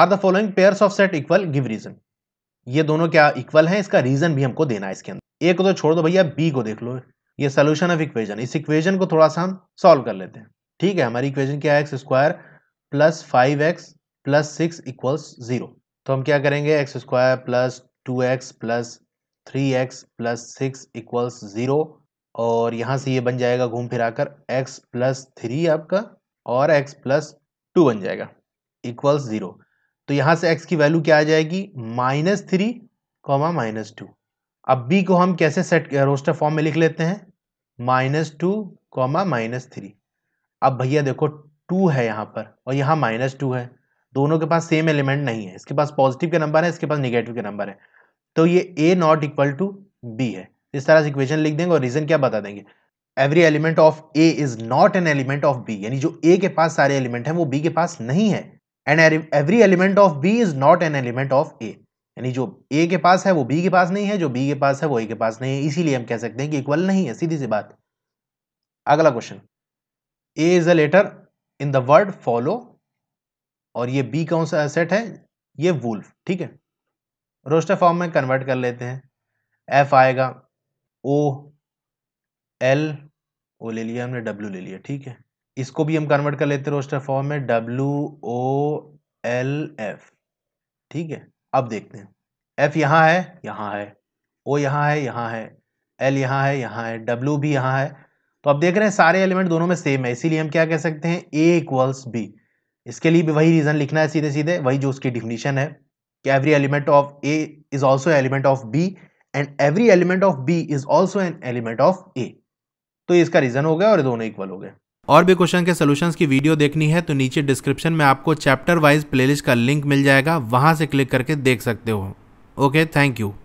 are the following pair of set equal give reason ये दोनों क्या इक्वल है इसका रीजन भी हमको देना है इसके अंदर ए को तो छोड़ दो भैया बी को देख लो ये सोल्यूशन ऑफ इक्वेजन इस इक्वेजन को थोड़ा सा हम सॉल्व कर लेते हैं ठीक है हमारी इक्वेजन क्या है x square plus five x plus six equals zero तो हम क्या करेंगे x square plus two x plus three x plus six equals zero और यहाँ से ये बन जाएगा घूम फिरा कर एक्स प्लस थ्री आपका और एक्स प्लस टू बन जाएगा इक्वल्स ज़ीरो तो यहां से x की वैल्यू क्या आ जाएगी minus three comma minus two अब b को हम कैसे सेट रोस्टर फॉर्म में लिख लेते हैं minus two comma minus three अब भैया देखो टू है यहां पर और यहाँ माइनस टू है दोनों के पास सेम एलिमेंट नहीं है इसके पास पॉजिटिव के नंबर है इसके पास निगेटिव के नंबर है तो ये A not equal to B है इस तरह से इक्वेशन लिख देंगे और रीजन क्या बता देंगे every element of A is not an element of B यानी जो ए के पास सारे एलिमेंट हैं वो बी के पास नहीं है and every element of B is not an element of A यानी जो ए के पास है वो बी के पास नहीं है जो बी के पास है वो ए के पास नहीं है इसीलिए हम कह सकते हैं कि इक्वल नहीं है सीधी सी बात अगला question A is a letter in the word follow और ये बी कौन सा सेट है ये वुल्फ ठीक है रोस्टर फॉर्म में कन्वर्ट कर लेते हैं एफ आएगा ओ एल ओ ले लिया हमने डब्ल्यू ले लिया ठीक है इसको भी हम कन्वर्ट कर लेते रोस्टर फॉर्म में डब्ल्यू ओ एल एफ ठीक है अब देखते हैं एफ यहाँ है यहाँ है ओ यहाँ है यहाँ है एल यहाँ है यहाँ है डब्ल्यू भी यहाँ है तो अब देख रहे हैं सारे एलिमेंट दोनों में सेम है इसीलिए हम क्या कह सकते हैं ए इक्वल्स बी इसके लिए भी वही रीज़न लिखना है सीधे सीधे वही जो उसकी डिफिनीशन है कि every element of A is also element of B and every element of B is also an element of A तो इसका रीज़न हो गया और दोनों इक्वल हो गए और भी क्वेश्चन के सोल्यूशंस की वीडियो देखनी है तो नीचे डिस्क्रिप्शन में आपको चैप्टर वाइज प्लेलिस्ट का लिंक मिल जाएगा वहां से क्लिक करके देख सकते हो ओके थैंक यू